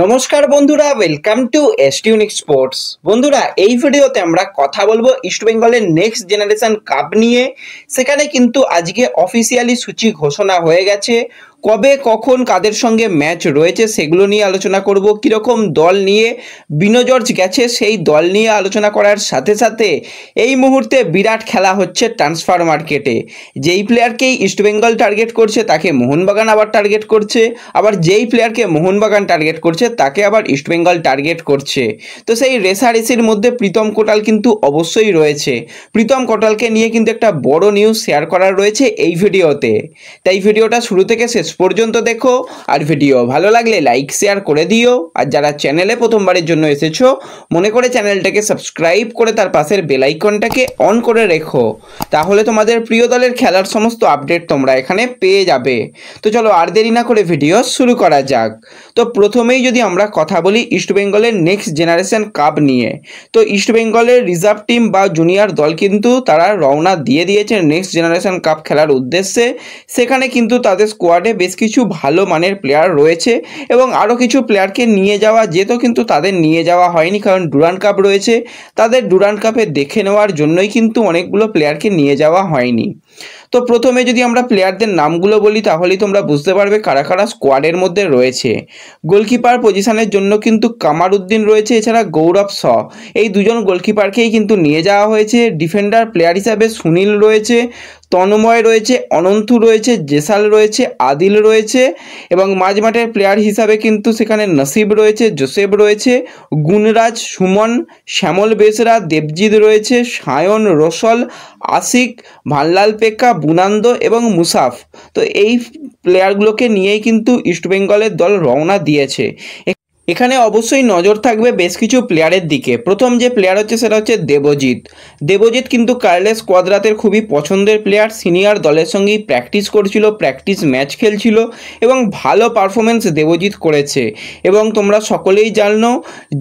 নমস্কার বন্ধুরা welcome to S tunic sports বন্ধুরা এই ভিডিওতে আমরা কথা বলবো ইস্টবেঙ্গলের নেক্সট জেনারেশন কাপ নিয়ে সেখানে কিন্তু আজকে অফিসিয়ালি সূচি ঘোষণা হয়ে গেছে কবে কখন কাদের সঙ্গে ম্যাচ রয়েছে সেগুলো নিয়ে আলোচনা করব কীরকম দল নিয়ে বিনোজর্জ গেছে সেই দল নিয়ে আলোচনা করার সাথে সাথে এই মুহূর্তে বিরাট খেলা হচ্ছে ট্রান্সফার মার্কেটে যেই প্লেয়ারকেই ইস্টবেঙ্গল টার্গেট করছে তাকে মোহনবাগান আবার টার্গেট করছে আবার যেই প্লেয়ারকে মোহনবাগান টার্গেট করছে তাকে আবার ইস্টবেঙ্গল টার্গেট করছে তো সেই রেসারেসির মধ্যে প্রীতম কোটাল কিন্তু অবশ্যই রয়েছে প্রীতম কোটালকে নিয়ে কিন্তু একটা বড় নিউজ শেয়ার করার রয়েছে এই ভিডিওতে তাই ভিডিওটা শুরু থেকে শেষ পর্যন্ত দেখো আর ভিডিও ভালো লাগলে লাইক শেয়ার করে দিও আর যারা চ্যানেলে প্রথমবারের জন্য এসেছো মনে করে চ্যানেলটাকে সাবস্ক্রাইব করে তার পাশের বেলাইকনটাকে অন করে রেখো তাহলে তোমাদের প্রিয় দলের খেলার সমস্ত আপডেট তোমরা এখানে পেয়ে যাবে তো চলো আর দেরি না করে ভিডিও শুরু করা যাক তো প্রথমেই যদি আমরা কথা বলি ইস্টবেঙ্গলের নেক্সট জেনারেশন কাপ নিয়ে তো ইস্টবেঙ্গলের রিজার্ভ টিম বা জুনিয়র দল কিন্তু তারা রওনা দিয়ে দিয়েছে নেক্সট জেনারেশন কাপ খেলার উদ্দেশ্যে সেখানে কিন্তু তাদের স্কোয়াডে বেশ কিছু ভালো মানের প্লেয়ার রয়েছে এবং আরও কিছু প্লেয়ারকে নিয়ে যাওয়া যেত কিন্তু তাদের নিয়ে যাওয়া হয়নি কারণ ডুরান কাপ রয়েছে তাদের ডুরান কাপে দেখে নেওয়ার জন্যই কিন্তু অনেকগুলো প্লেয়ারকে নিয়ে যাওয়া হয়নি তো প্রথমে যদি আমরা প্লেয়ারদের নামগুলো বলি তাহলেই তোমরা বুঝতে পারবে কারা কারা স্কোয়াডের মধ্যে রয়েছে গোলকিপার পজিশনের জন্য কিন্তু কামার উদ্দিন রয়েছে এছাড়া গৌরব স এই দুজন গোলকিপারকেই কিন্তু নিয়ে যাওয়া হয়েছে ডিফেন্ডার প্লেয়ার হিসাবে সুনীল রয়েছে তন্ময় রয়েছে অনন্তু রয়েছে জেসাল রয়েছে আদিল রয়েছে এবং মাঝমাঠের প্লেয়ার হিসাবে কিন্তু সেখানে নসিব রয়েছে জোসেফ রয়েছে গুণরাজ সুমন শ্যামল বেসরা দেবজিৎ রয়েছে সায়ন রসল আশিক ভানলাল পেক্কা বুনান্দ এবং মুসাফ তো এই প্লেয়ারগুলোকে নিয়েই কিন্তু ইস্টবেঙ্গলের দল রওনা দিয়েছে এখানে অবশ্যই নজর থাকবে বেশ কিছু প্লেয়ারের দিকে প্রথম যে প্লেয়ার হচ্ছে সেটা হচ্ছে দেবজিৎ দেবজিৎ কিন্তু কার্লেস কোয়াদ্রাতের খুবই পছন্দের প্লেয়ার সিনিয়র দলের সঙ্গেই প্র্যাকটিস করছিল প্র্যাকটিস ম্যাচ খেলছিল এবং ভালো পারফরমেন্স দেবজিৎ করেছে এবং তোমরা সকলেই জানো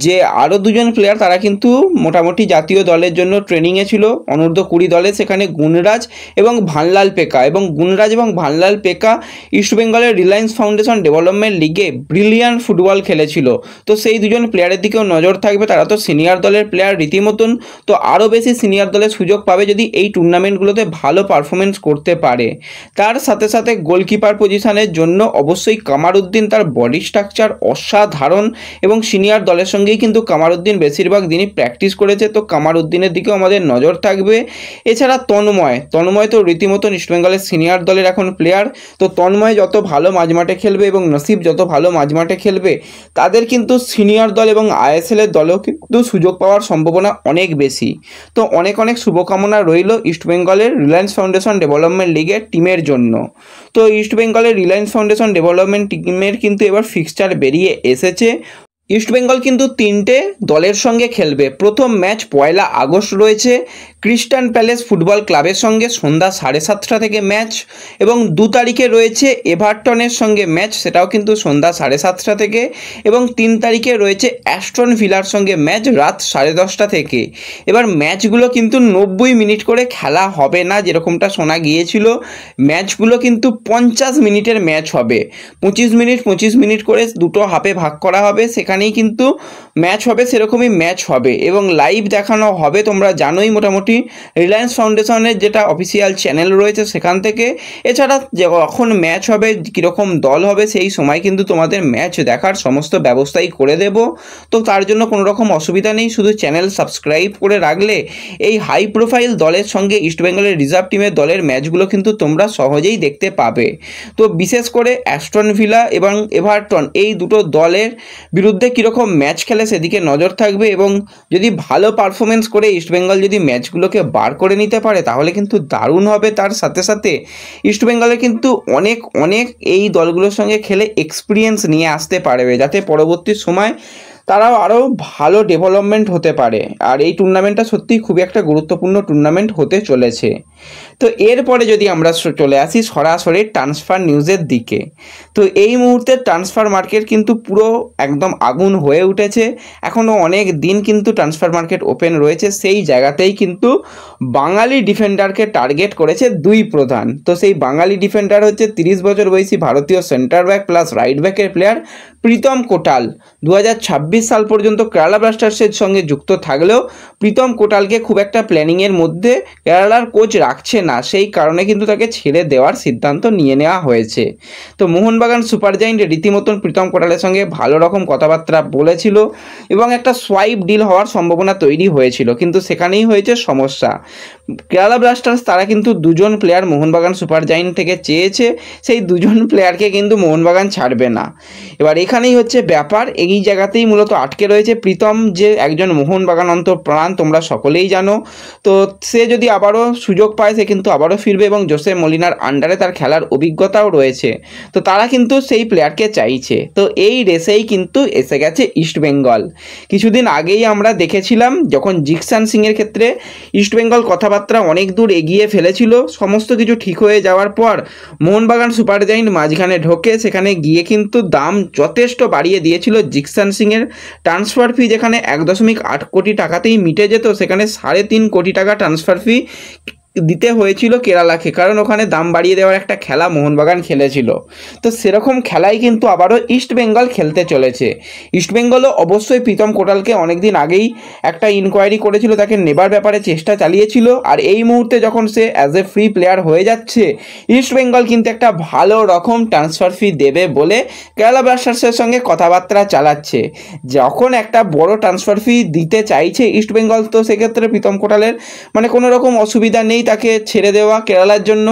যে আরও দুজন প্লেয়ার তারা কিন্তু মোটামুটি জাতীয় দলের জন্য ট্রেনিংয়ে ছিল অনূর্ধ্ব কুড়ি দলে সেখানে গুণরাজ এবং ভানলাল পেকা এবং গুণরাজ এবং ভানলাল পেকা ইস্টবেঙ্গলের রিলায়েন্স ফাউন্ডেশন ডেভেলপমেন্ট লিগে ব্রিলিয়ান ফুটবল খেলেছিল তো সেই দুজন প্লেয়ারের দিকেও নজর থাকবে তারা তো সিনিয়র দলের প্লেয়ার রীতিমতন তো আরও বেশি সিনিয়র দলের সুযোগ পাবে যদি এই টুর্নামেন্টগুলোতে ভালো পারফরমেন্স করতে পারে তার সাথে সাথে গোলকিপার পজিশনের জন্য অবশ্যই কামারুদ্দিন তার বডি স্ট্রাকচার অসাধারণ এবং সিনিয়র দলের সঙ্গেই কিন্তু কামারুদ্দিন বেশিরভাগ দিনই প্র্যাকটিস করেছে তো কামারুদ্দিনের দিকেও আমাদের নজর থাকবে এছাড়া তন্ময় তন্ময় তো রীতিমতন ইস্টবেঙ্গলের সিনিয়র দলের এখন প্লেয়ার তো তন্ময় যত ভালো মাঝমাঠে খেলবে এবং নসিব যত ভালো মাঝমাঠে খেলবে তাদের তাদের কিন্তু সিনিয়র দল এবং আইএসএলের দলেও কিন্তু সুযোগ পাওয়ার সম্ভাবনা অনেক বেশি তো অনেক অনেক শুভকামনা রইল ইস্টবেঙ্গলের রিলায়েন্স ফাউন্ডেশন ডেভেলপমেন্ট লিগের টিমের জন্য তো ইস্টবেঙ্গলের রিলায়েন্স ফাউন্ডেশন ডেভেলপমেন্ট টিমের কিন্তু এবার ফিক্সচার বেরিয়ে এসেছে ইস্টবেঙ্গল কিন্তু তিনটে দলের সঙ্গে খেলবে প্রথম ম্যাচ পয়লা আগস্ট রয়েছে ক্রিস্টান প্যালেস ফুটবল ক্লাবের সঙ্গে সন্ধ্যা সাড়ে সাতটা থেকে ম্যাচ এবং দু তারিখে রয়েছে এভারটনের সঙ্গে ম্যাচ সেটাও কিন্তু সন্ধ্যা সাড়ে সাতটা থেকে এবং তিন তারিখে রয়েছে অ্যাস্টন ভিলার সঙ্গে ম্যাচ রাত সাড়ে দশটা থেকে এবার ম্যাচগুলো কিন্তু নব্বই মিনিট করে খেলা হবে না যেরকমটা শোনা গিয়েছিল ম্যাচগুলো কিন্তু পঞ্চাশ মিনিটের ম্যাচ হবে পঁচিশ মিনিট পঁচিশ মিনিট করে দুটো হাফে ভাগ করা হবে সেখানে মানেই কিন্তু ম্যাচ হবে সেরকমই ম্যাচ হবে এবং লাইভ দেখানো হবে তোমরা জানোই মোটামুটি রিলায়েন্স ফাউন্ডেশনের যেটা অফিসিয়াল চ্যানেল রয়েছে সেখান থেকে এছাড়া যখন ম্যাচ হবে কীরকম দল হবে সেই সময় কিন্তু তোমাদের ম্যাচ দেখার সমস্ত ব্যবস্থাই করে দেব তো তার জন্য কোনো রকম অসুবিধা নেই শুধু চ্যানেল সাবস্ক্রাইব করে রাখলে এই হাই প্রোফাইল দলের সঙ্গে ইস্টবেঙ্গলের রিজার্ভ টিমের দলের ম্যাচগুলো কিন্তু তোমরা সহজেই দেখতে পাবে তো বিশেষ করে অ্যাস্টন ভিলা এবং এভারটন এই দুটো দলের বিরুদ্ধে মধ্যে কীরকম ম্যাচ খেলে সেদিকে নজর থাকবে এবং যদি ভালো পারফরমেন্স করে ইস্টবেঙ্গল যদি ম্যাচগুলোকে বার করে নিতে পারে তাহলে কিন্তু দারুণ হবে তার সাথে সাথে ইস্টবেঙ্গলে কিন্তু অনেক অনেক এই দলগুলোর সঙ্গে খেলে এক্সপিরিয়েন্স নিয়ে আসতে পারবে যাতে পরবর্তী সময় তারাও আরও ভালো ডেভেলপমেন্ট হতে পারে আর এই টুর্নামেন্টটা সত্যিই খুবই একটা গুরুত্বপূর্ণ টুর্নামেন্ট হতে চলেছে তো এরপরে যদি আমরা চলে আসি সরাসরি ট্রান্সফার নিউজের দিকে তো এই মুহূর্তে ট্রান্সফার মার্কেট কিন্তু পুরো একদম আগুন হয়ে উঠেছে এখনও অনেক দিন কিন্তু ট্রান্সফার মার্কেট ওপেন রয়েছে সেই জায়গাতেই কিন্তু বাঙালি ডিফেন্ডারকে টার্গেট করেছে দুই প্রধান তো সেই বাঙালি ডিফেন্ডার হচ্ছে তিরিশ বছর বয়সী ভারতীয় সেন্টার ব্যাক প্লাস রাইট ব্যাকের প্লেয়ার প্রীতম কোটাল দু হাজার সাল পর্যন্ত কেরালা ব্লাস্টার্সের সঙ্গে যুক্ত থাকলেও প্রীতম কোটালকে খুব একটা প্ল্যানিংয়ের মধ্যে কেরালার কোচ রাখছে না সেই কারণে কিন্তু তাকে ছেড়ে দেওয়ার সিদ্ধান্ত নিয়ে নেওয়া হয়েছে তো মোহনবাগান সুপার জায়েন্ট রীতিমতন প্রীতম কোটালের সঙ্গে ভালো রকম কথাবার্তা বলেছিল এবং একটা সোয়াইপ ডিল হওয়ার সম্ভাবনা তৈরি হয়েছিল কিন্তু সেখানেই হয়েছে সমস্যা কেরালা ব্লাস্টার্স তারা কিন্তু দুজন প্লেয়ার মোহনবাগান সুপার জায়েন্ট থেকে চেয়েছে সেই দুজন প্লেয়ারকে কিন্তু মোহনবাগান ছাড়বে না এবার এখানেই হচ্ছে ব্যাপার এই জায়গাতেই মূলত মূলত আটকে রয়েছে প্রীতম যে একজন মোহনবাগান অন্তর প্রাণ তোমরা সকলেই জানো তো সে যদি আবারও সুযোগ পায় সে কিন্তু আবারও ফিরবে এবং জোসে মলিনার আন্ডারে তার খেলার অভিজ্ঞতাও রয়েছে তো তারা কিন্তু সেই প্লেয়ারকে চাইছে তো এই রেসেই কিন্তু এসে গেছে ইস্টবেঙ্গল কিছুদিন আগেই আমরা দেখেছিলাম যখন জিকসান সিংয়ের ক্ষেত্রে ইস্টবেঙ্গল কথাবার্তা অনেক দূর এগিয়ে ফেলেছিল সমস্ত কিছু ঠিক হয়ে যাওয়ার পর মোহনবাগান সুপার জাইন্ট মাঝখানে ঢোকে সেখানে গিয়ে কিন্তু দাম যথেষ্ট বাড়িয়ে দিয়েছিল জিকসান সিংয়ের ট্রান্সফার ফি যেখানে এক দশমিক আট কোটি টাকাতেই মিটে যেত সেখানে সাড়ে তিন কোটি টাকা ট্রান্সফার ফি দিতে হয়েছিল কেরালাকে কারণ ওখানে দাম বাড়িয়ে দেওয়ার একটা খেলা মোহনবাগান খেলেছিল তো সেরকম খেলাই কিন্তু আবারও ইস্টবেঙ্গল খেলতে চলেছে ইস্টবেঙ্গলও অবশ্যই প্রীতম কোটালকে অনেকদিন আগেই একটা ইনকোয়ারি করেছিল তাকে নেবার ব্যাপারে চেষ্টা চালিয়েছিল আর এই মুহূর্তে যখন সে অ্যাজ এ ফ্রি প্লেয়ার হয়ে যাচ্ছে ইস্টবেঙ্গল কিন্তু একটা ভালো রকম ট্রান্সফার ফি দেবে বলে কেরালা ব্লাস্টার্সের সঙ্গে কথাবার্তা চালাচ্ছে যখন একটা বড় ট্রান্সফার ফি দিতে চাইছে ইস্টবেঙ্গল তো সেক্ষেত্রে প্রীতম কোটালের মানে কোনো রকম অসুবিধা নেই তাকে ছেড়ে দেওয়া কেরালার জন্য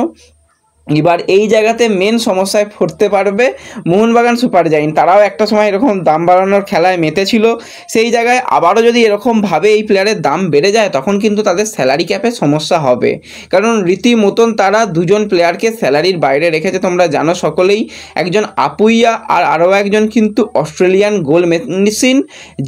এবার এই জায়গাতে মেন সমস্যায় পড়তে পারবে মোহনবাগান সুপার জায়েন্ট তারাও একটা সময় এরকম দাম বাড়ানোর খেলায় মেতেছিল সেই জায়গায় আবারও যদি এরকমভাবে এই প্লেয়ারের দাম বেড়ে যায় তখন কিন্তু তাদের স্যালারি ক্যাপে সমস্যা হবে কারণ রীতিমতন তারা দুজন প্লেয়ারকে স্যালারির বাইরে রেখেছে তোমরা জানো সকলেই একজন আপুইয়া আর আরও একজন কিন্তু Australian goal machine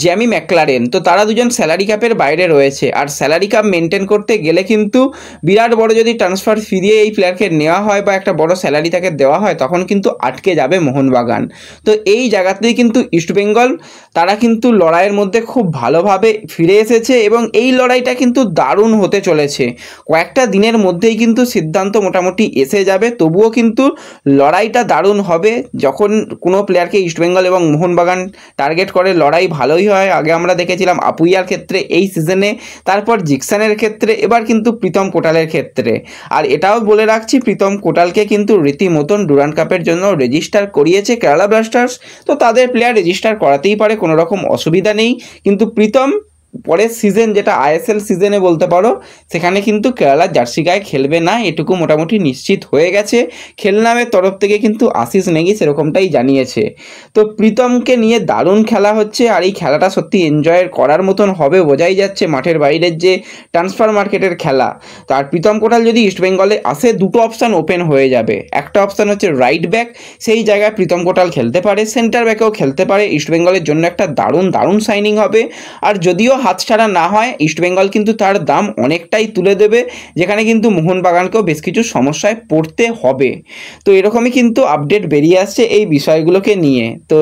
Jamie Maclaren তো তারা দুজন স্যালারি ক্যাপের বাইরে রয়েছে আর স্যালারি ক্যাপ মেনটেন করতে গেলে কিন্তু বিরাট বড় যদি ট্রান্সফার ফিরিয়ে এই প্লেয়ারকে নেওয়া হয় বা একটা বড় স্যালারি তাকে দেওয়া হয় তখন কিন্তু আটকে যাবে মোহনবাগান তো এই জায়গাতেই কিন্তু ইস্টবেঙ্গল তারা কিন্তু লড়াইয়ের মধ্যে খুব ভালোভাবে ফিরে এসেছে এবং এই লড়াইটা কিন্তু দারুণ হতে চলেছে কয়েকটা দিনের মধ্যেই কিন্তু সিদ্ধান্ত মোটামুটি এসে যাবে তবুও কিন্তু লড়াইটা দারুণ হবে যখন কোনো প্লেয়ারকে ইস্টবেঙ্গল এবং মোহনবাগান টার্গেট করে লড়াই ভালোই হয় আগে আমরা দেখেছিলাম আপুইয়ার ক্ষেত্রে এই সিজনে তারপর জিকসানের ক্ষেত্রে এবার কিন্তু প্রীতম কোটালের ক্ষেত্রে আর এটাও বলে রাখছি প্রীতম কোটাল কোটালকে কিন্তু রীতিমতন ডুরান্ড কাপের জন্য রেজিস্টার করিয়েছে কেরালা ব্লাস্টার্স তো তাদের প্লেয়ার রেজিস্টার করাতেই পারে কোনো রকম অসুবিধা নেই কিন্তু প্রীতম পরের সিজন যেটা আইএসএল সিজনে বলতে পারো সেখানে কিন্তু কেরালা জার্সি গায়ে খেলবে না এটুকু মোটামুটি নিশ্চিত হয়ে গেছে খেলনামের তরফ থেকে কিন্তু আশিস নেগি সেরকমটাই জানিয়েছে তো প্রীতমকে নিয়ে দারুণ খেলা হচ্ছে আর এই খেলাটা সত্যি এনজয়ের করার মতন হবে বোঝাই যাচ্ছে মাঠের বাইরের যে ট্রান্সফার মার্কেটের খেলা তো আর প্রীতম কোটাল যদি ইস্টবেঙ্গলে আসে দুটো অপশান ওপেন হয়ে যাবে একটা অপশান হচ্ছে রাইট ব্যাক সেই জায়গায় প্রীতম কোটাল খেলতে পারে সেন্টার ব্যাকেও খেলতে পারে ইস্টবেঙ্গলের জন্য একটা দারুণ দারুণ সাইনিং হবে আর যদিও হাতছাড়া না হয় ইস্টবেঙ্গল কিন্তু তার দাম অনেকটাই তুলে দেবে যেখানে কিন্তু মোহনবাগানকেও বেশ কিছু সমস্যায় পড়তে হবে তো এরকমই কিন্তু আপডেট বেরিয়ে আসছে এই বিষয়গুলোকে নিয়ে তো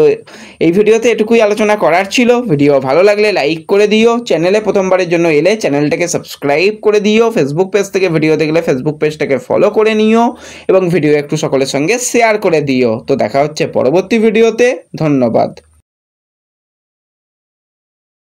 এই ভিডিওতে এটুকুই আলোচনা করার ছিল ভিডিও ভালো লাগলে লাইক করে দিও চ্যানেলে প্রথমবারের জন্য এলে চ্যানেলটাকে সাবস্ক্রাইব করে দিও ফেসবুক পেজ থেকে ভিডিও দেখলে ফেসবুক পেজটাকে ফলো করে নিও এবং ভিডিও একটু সকলের সঙ্গে শেয়ার করে দিও তো দেখা হচ্ছে পরবর্তী ভিডিওতে ধন্যবাদ